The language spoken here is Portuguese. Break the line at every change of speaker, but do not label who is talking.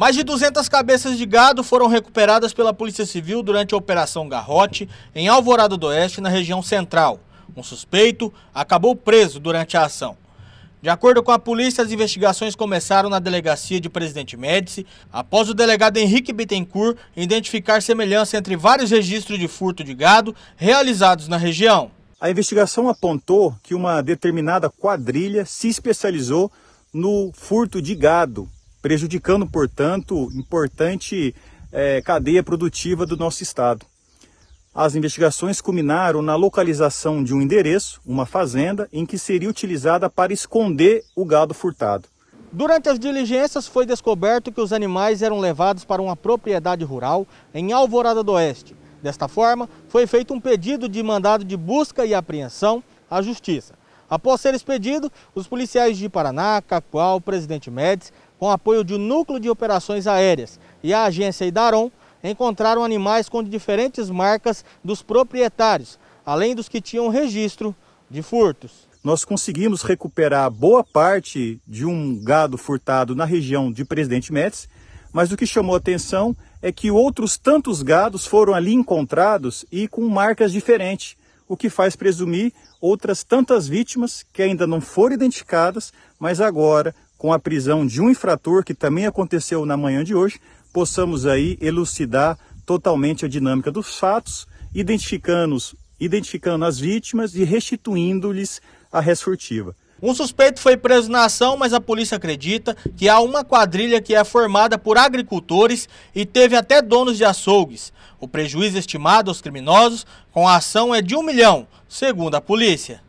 Mais de 200 cabeças de gado foram recuperadas pela Polícia Civil durante a Operação Garrote, em Alvorada do Oeste, na região central. Um suspeito acabou preso durante a ação. De acordo com a polícia, as investigações começaram na delegacia de Presidente Médici, após o delegado Henrique Bittencourt identificar semelhança entre vários registros de furto de gado realizados na região.
A investigação apontou que uma determinada quadrilha se especializou no furto de gado prejudicando, portanto, importante é, cadeia produtiva do nosso estado. As investigações culminaram na localização de um endereço, uma fazenda, em que seria utilizada para esconder o gado furtado.
Durante as diligências foi descoberto que os animais eram levados para uma propriedade rural em Alvorada do Oeste. Desta forma, foi feito um pedido de mandado de busca e apreensão à Justiça. Após ser expedido, os policiais de Paraná, Cacoal, Presidente Médici com apoio de um Núcleo de Operações Aéreas e a agência Idaron, encontraram animais com diferentes marcas dos proprietários, além dos que tinham registro de furtos nós conseguimos
recuperar boa parte de um gado furtado na região de Presidente Médici, mas o que chamou atenção é que outros tantos gados foram ali encontrados e com marcas diferentes, o que faz presumir outras tantas vítimas que ainda não foram identificadas, mas agora, com a prisão de um infrator que também aconteceu na manhã de hoje, possamos aí elucidar totalmente a dinâmica dos fatos, identificando, identificando as vítimas e restituindo-lhes a ressortiva.
Um suspeito foi preso na ação, mas a polícia acredita que há uma quadrilha que é formada por agricultores e teve até donos de açougues. O prejuízo estimado aos criminosos com a ação é de um milhão, segundo a polícia.